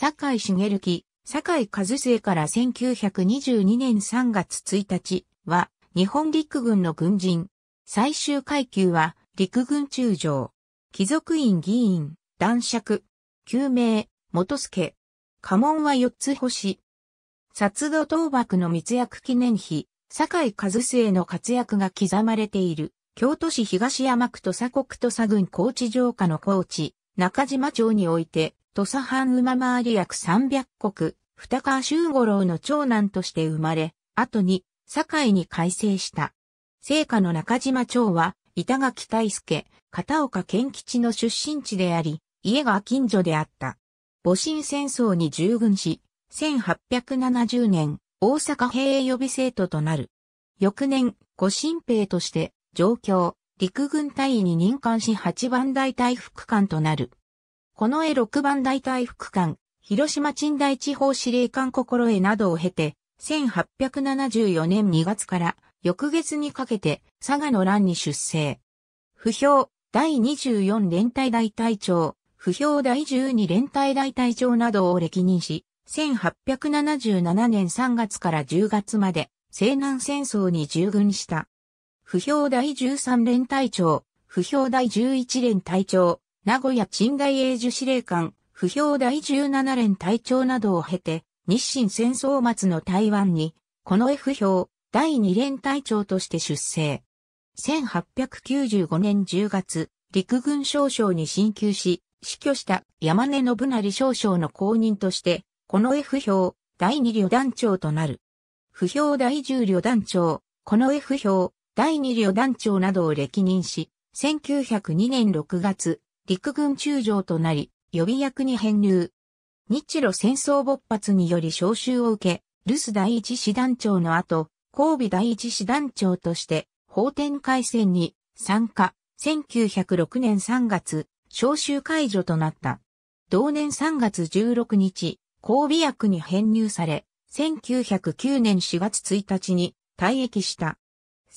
坂井茂樹、坂井和末から1922年3月1日は、日本陸軍の軍人。最終階級は、陸軍中将。貴族院議員、男爵。救命、元助。家紋は四つ星。殺土倒幕の密約記念碑、坂井和末の活躍が刻まれている、京都市東山区と佐国と佐郡高知城下の高知、中島町において、土佐藩馬回り約三百国、二川修五郎の長男として生まれ、後に、堺に改正した。聖火の中島町は、板垣大助、片岡健吉の出身地であり、家が近所であった。戊辰戦争に従軍し、1870年、大阪兵予備生徒となる。翌年、戊辰兵として、上京、陸軍隊員に任官し八番大隊副官となる。この絵6番大隊副官、広島近大地方司令官心得などを経て、1874年2月から翌月にかけて佐賀の乱に出征。不評第24連隊大隊長、不評第12連隊大隊長などを歴任し、1877年3月から10月まで西南戦争に従軍した。不評第13連隊長、不評第11連隊長、名古屋賃大英樹司令官、不評第17連隊長などを経て、日清戦争末の台湾に、この F 表、第2連隊長として出征。1895年10月、陸軍少将に進級し、死去した山根信成少将の後任として、この F 表、第2旅団長となる。不評第10旅団長、この F 表、第2旅団長などを歴任し、1902年6月、陸軍中将となり、予備役に編入。日露戦争勃発により召集を受け、留守第一師団長の後、神戸第一師団長として、法典海戦に参加、1906年3月、召集解除となった。同年3月16日、神戸役に編入され、1909年4月1日に退役した。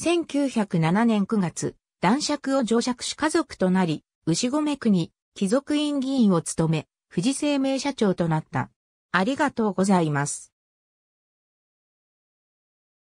1907年9月、男爵を乗爵し家族となり、牛込区に貴族院議員を務め、富士生命社長となった。ありがとうございます。